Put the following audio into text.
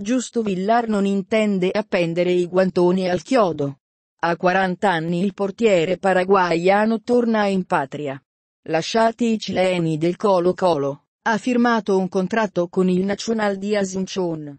Giusto Villar non intende appendere i guantoni al chiodo. A 40 anni il portiere paraguaiano torna in patria. Lasciati i cileni del Colo Colo, ha firmato un contratto con il Nacional di Asuncion.